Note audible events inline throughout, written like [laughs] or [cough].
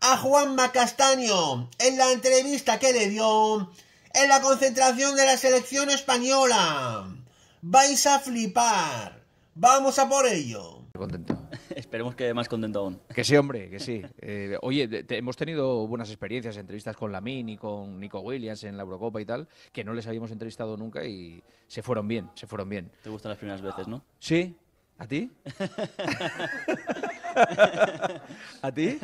a Juan Macastaño en la entrevista que le dio en la concentración de la selección española. Vais a flipar. Vamos a por ello. Contento. [laughs] Esperemos que más contento aún. Que sí, hombre, que sí. Eh, oye, hemos tenido buenas experiencias, entrevistas con la y con Nico Williams en la Eurocopa y tal, que no les habíamos entrevistado nunca y se fueron bien, se fueron bien. Te gustan las primeras veces, ¿no? Sí. ¿A ti? [laughs] [laughs] ¿A ti?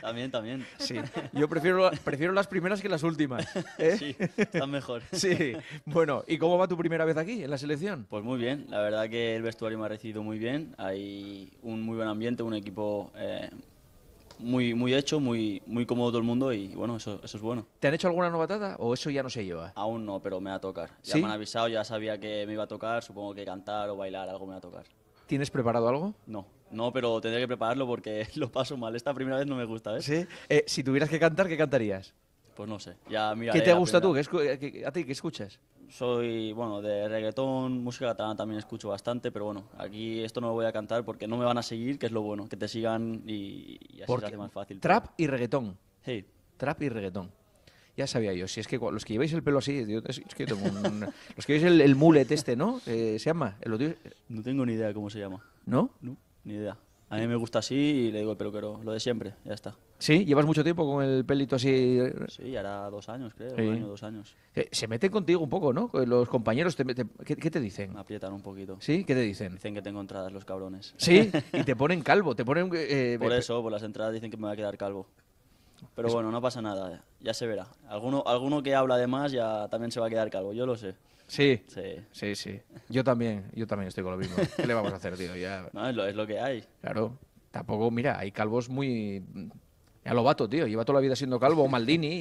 También, también. Sí, yo prefiero, prefiero las primeras que las últimas. ¿eh? Sí, están mejor. [laughs] Sí, bueno, ¿y cómo va tu primera vez aquí, en la selección? Pues muy bien, la verdad que el vestuario me ha recibido muy bien, hay un muy buen ambiente, un equipo... Eh, muy, muy hecho, muy, muy cómodo todo el mundo y bueno, eso, es bueno. ¿Te han hecho alguna novatada o eso ya no se lleva? Aún no, pero me va a tocar. Ya me han avisado, ya sabía que me iba a tocar, supongo que cantar o bailar, algo me va a tocar. ¿Tienes preparado algo? No. No, pero tendré que prepararlo porque [laughs] lo paso mal. Esta primera vez no me gusta, ¿eh? Sí. si tuvieras que cantar, ¿qué cantarías? Pues no sé. ¿Qué te gusta tú? ¿Qué eh, qué, a ti qué escuchas? Soy, bueno, de reggaetón, música catalana también escucho bastante, pero bueno, aquí esto no lo voy a cantar porque no me van a seguir, que es lo bueno, que te sigan y, así más fácil. Trap y reggaetón. Hey, Trap y reggaetón. Ya sabía yo, si es que los que lleváis el pelo así, es que tengo [laughs] los que lleváis el, mullet este, ¿no? Eh, se llama. Eh, no tengo ni idea cómo se llama. ¿No? no ni idea. A mí me gusta así y le digo pero peluquero, lo de siempre, ya está. ¿Sí? ¿Llevas mucho tiempo con el pelito así? Sí, hará dos años, creo, dos años. Eh, se meten contigo un poco, ¿no? Los compañeros, te, meten, ¿qué, te dicen? Me aprietan un poquito. ¿Sí? ¿Qué te dicen? Dicen que tengo entradas los cabrones. ¿Sí? [laughs] y te ponen calvo, te ponen... Eh, por eh, eso, por las entradas dicen que me va a quedar calvo. Pero bueno, no pasa nada, ya se verá. Alguno, alguno que habla de más ya también se va a quedar calvo, yo lo sé. Sí, sí, sí, sí. Yo también, yo también estoy con lo mismo. ¿Qué le vamos a hacer, tío? Ya... [laughs] No, lo, es lo que hay. Claro. Tampoco, mira, hay calvos muy a Lovato, tío. Lleva toda la vida siendo calvo, Maldini,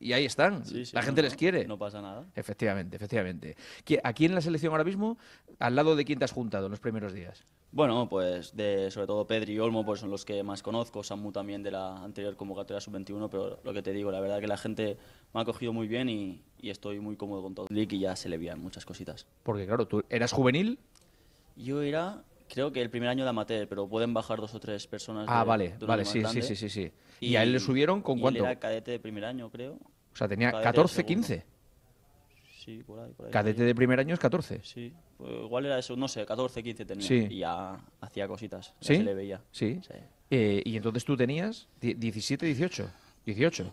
y, ahí están. la gente les quiere. No pasa nada. Efectivamente, efectivamente. ¿Aquí en la selección ahora mismo, al lado de quién te has juntado en los primeros días? Bueno, pues de, sobre todo Pedri y Olmo pues son los que más conozco, Samu también de la anterior convocatoria sub-21, pero lo que te digo, la verdad que la gente me ha cogido muy bien y, estoy muy cómodo con todo. y ya se le veían muchas cositas. Porque claro, tú eras juvenil. Yo era creo que el primer año de amateur, pero pueden bajar dos o tres personas. Ah, vale, vale, sí, sí, sí, sí, sí. Y, a él le subieron con cuánto? Él era cadete de primer año, creo. O sea, tenía 14, 15. Sí, por ahí, por ahí. Cadete de primer año es 14. Sí, pues igual era eso, no sé, 14, 15 tenía. Sí. Y ya hacía cositas, ¿Sí? se le veía. Sí. Eh, y entonces tú tenías 17, 18, 18.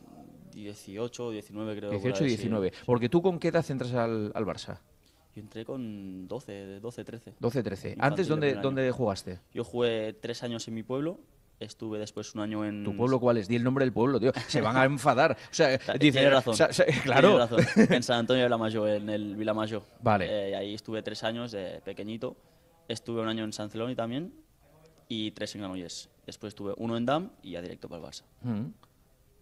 18, 19 creo. 18 19. Porque tú con qué edad entras al, al Barça? Yo entré con 12, 12 13. 12, 13. ¿Antes dónde, dónde jugaste? Yo jugué tres años en mi pueblo, Estuve después un año en. ¿Tu pueblo cuál es? Di el nombre del pueblo, tío. Se van a [laughs] enfadar. O sea, dice, razón. claro. [laughs] En San Antonio de la Mayo, en el Vilamayo. Vale. Eh, ahí estuve tres años, de pequeñito. Estuve un año en San Celoni también y tres en Granollers. Después estuve uno en DAM y ya directo para el Barça. Mm.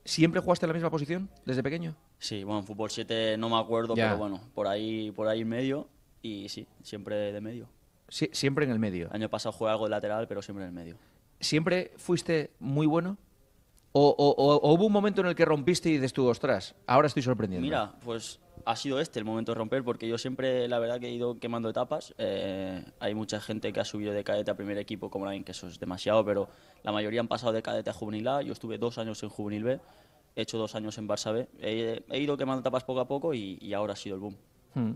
¿Siempre jugaste en la misma posición desde pequeño? Sí, bueno, en fútbol 7 no me acuerdo, pero bueno, por ahí, por ahí en medio y sí, siempre de medio. Sí, siempre en el medio. año pasado jugué algo de lateral, pero siempre en el medio. ¿Siempre fuiste muy bueno? ¿O, hubo un momento en el que rompiste y dices tú, ostras, ahora estoy sorprendiendo? Mira, pues ha sido este el momento de romper, porque yo siempre, la verdad, que he ido quemando etapas. Eh, hay mucha gente que ha subido de cadete a primer equipo, como la que eso es demasiado, pero la mayoría han pasado de cadete a juvenil A. Yo estuve dos años en juvenil B, he hecho dos años en Barça B. He, ido quemando etapas poco a poco y, ahora ha sido el boom. Hmm.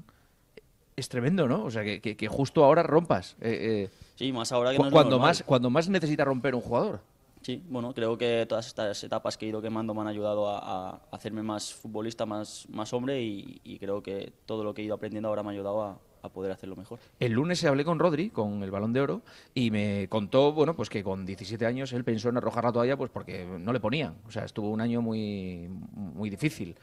Es tremendo, ¿no? O sea, que, justo ahora rompas. Eh, eh, sí, más ahora que no cuando más Cuando más necesita romper un jugador. Sí, bueno, creo que todas estas etapas que he ido quemando me han ayudado a, hacerme más futbolista, más, más hombre y, creo que todo lo que he ido aprendiendo ahora me ha ayudado a, poder hacerlo mejor. El lunes se hablé con Rodri, con el Balón de Oro, y me contó, bueno, pues que con 17 años él pensó en arrojar la toalla pues porque no le ponían. O sea, estuvo un año muy, muy difícil.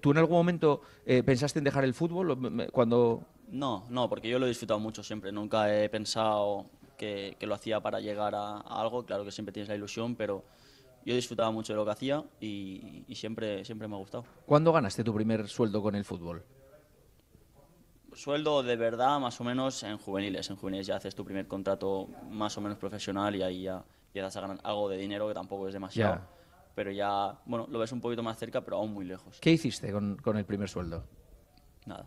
¿Tú en algún momento eh, pensaste en dejar el fútbol mm, cuando...? No, no, porque yo lo he disfrutado mucho siempre. Nunca he pensado que, lo hacía para llegar a, algo. Claro que siempre tienes la ilusión, pero yo disfrutaba mucho de lo que hacía y, siempre, siempre me ha gustado. ¿Cuándo ganaste tu primer sueldo con el fútbol? Sueldo de verdad, más o menos en juveniles. En juveniles ya haces tu primer contrato más o menos profesional y ahí ya, ya das a ganar algo de dinero que tampoco es demasiado. Pero ya, bueno, lo ves un poquito más cerca, pero aún muy lejos. ¿Qué hiciste con, con el primer sueldo? Nada.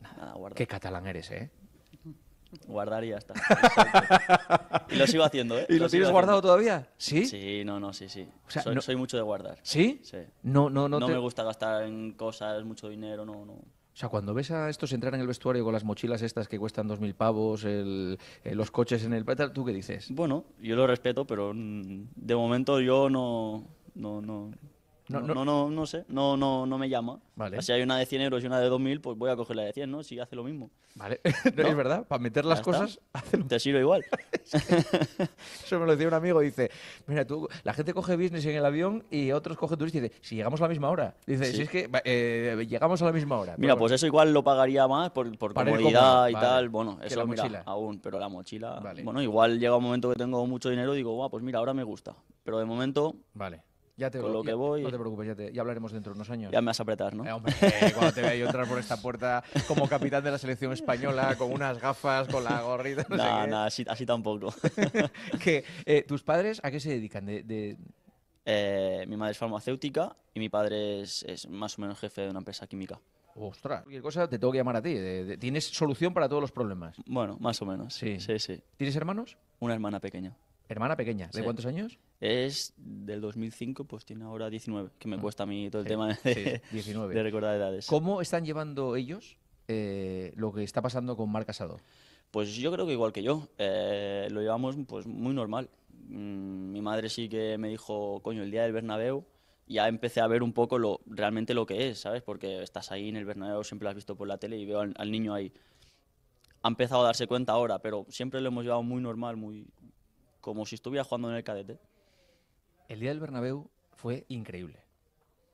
Nada, Qué catalán eres, ¿eh? Guardar y ya está. [laughs] y lo sigo haciendo, ¿eh? ¿Y lo, tienes guardado todavía? ¿Sí? Sí, no, no, sí, sí. O sea, soy, no... soy, mucho de guardar. ¿Sí? Sí. No, no, no. No me gusta gastar en cosas, mucho dinero, no, no. O sea, cuando ves a estos entrar en el vestuario con las mochilas estas que cuestan 2.000 pavos, el, eh, los coches en el... ¿Tú qué dices? Bueno, yo lo respeto, pero de momento yo no... no, no no, no, no, sé, no, no, no me llama. Vale. Si hay una de 100 euros y una de 2.000, pues voy a coger la de 100, ¿no? Si hace lo mismo. Vale, [laughs] ¿No? es verdad, para meter las cosas, [laughs] lo... te sirve igual. [laughs] Eso me lo decía un amigo, dice, mira, tú, la gente coge business en el avión y otros coge turista y dice, si llegamos a la misma hora. Dice, si es que eh, llegamos a la misma hora. Mira, pues eso igual lo pagaría más por, por comodidad y tal, bueno, eso la mira, mochila. aún, pero la mochila, bueno, igual llega un momento que tengo mucho dinero y digo, pues mira, ahora me gusta, pero de momento... Vale. Ya te, lo No te preocupes, ya, hablaremos dentro de unos años. Ya me vas a apretar, ¿no? Eh, eh, cuando te vea yo entrar por esta puerta como capitán de la selección española, con unas gafas, con la gorrita, no [laughs] sé así, tampoco. [laughs] Eh, ¿Tus padres a qué se dedican? De, mi madre es farmacéutica y mi padre es, más o menos jefe de una empresa química. Ostras, cualquier cosa te tengo que llamar a ti. ¿Tienes solución para todos los problemas? Bueno, más o menos. Sí. sí, ¿Tienes hermanos? Una hermana pequeña. ¿Hermana pequeña? ¿De cuántos años? es del 2005, pues tiene ahora 19, que me ah, cuesta a mí todo el tema de, 19. [laughs] de, recordar edades. ¿Cómo están llevando ellos eh, lo que está pasando con Marc Casado? Pues yo creo que igual que yo, eh, lo llevamos pues muy normal. Mm, mi madre sí que me dijo, coño, el día del Bernabéu, ya empecé a ver un poco lo, realmente lo que es, ¿sabes? Porque estás ahí en el Bernabéu, siempre lo has visto por la tele y veo al, al niño ahí. Ha empezado a darse cuenta ahora, pero siempre lo hemos llevado muy normal, muy como si estuviera jugando en el cadete el día del Bernabéu fue increíble.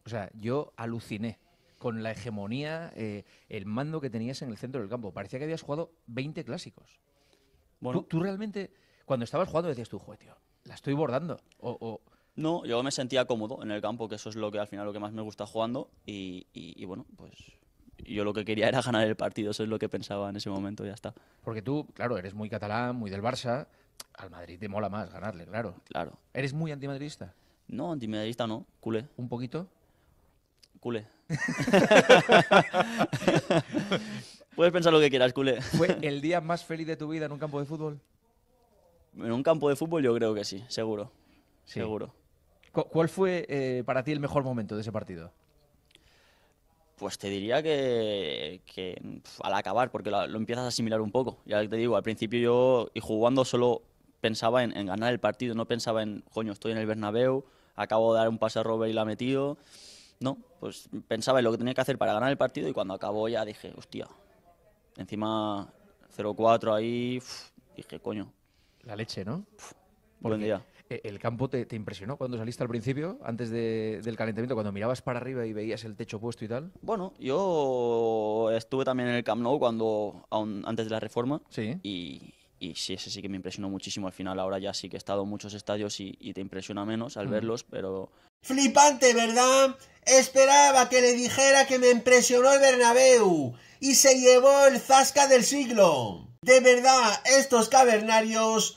O sea, yo aluciné con la hegemonía, eh, el mando que tenías en el centro del campo. Parecía que habías jugado 20 clásicos. Bueno, tú, realmente, cuando estabas jugando, decías tú, joder, tío, la estoy bordando. O, No, yo me sentía cómodo en el campo, que eso es lo que al final lo que más me gusta jugando. y, bueno, pues yo lo que quería era ganar el partido, eso es lo que pensaba en ese momento, ya está. Porque tú, claro, eres muy catalán, muy del Barça, al Madrid te mola más ganarle, claro. Claro. ¿Eres muy antimadridista? No, antimadridista no, culé. ¿Un poquito? Culé. [laughs] Puedes pensar lo que quieras, culé. ¿Fue [laughs] el día más feliz de tu vida en un campo de fútbol? En un campo de fútbol yo creo que sí, seguro. Seguro. ¿Cuál fue eh, para ti el mejor momento de ese partido? Pues te diría que, al acabar, porque lo, empiezas a asimilar un poco. Ya te digo, al principio yo, y jugando, solo pensaba en, ganar el partido, no pensaba en, coño, estoy en el Bernabéu, acabo de dar un pase a Robert y la ha metido. No, pues pensaba en lo que tenía que hacer para ganar el partido y cuando acabó ya dije, hostia, encima 0-4 ahí, dije, coño. La leche, ¿no? buen día. Eh, ¿El campo te, impresionó cuando saliste al principio, antes del calentamiento, cuando mirabas para arriba y veías el techo puesto y tal? Bueno, yo estuve también en el Camp Nou cuando, antes de la reforma. Sí. Y, sí, ese sí que me impresionó muchísimo. Al final, ahora ya sí que he estado en muchos estadios y, te impresiona menos al mm. verlos, pero. Flipante, ¿verdad? Esperaba que le dijera que me impresionó el Bernabéu y se llevó el zasca del siglo. De verdad, estos cavernarios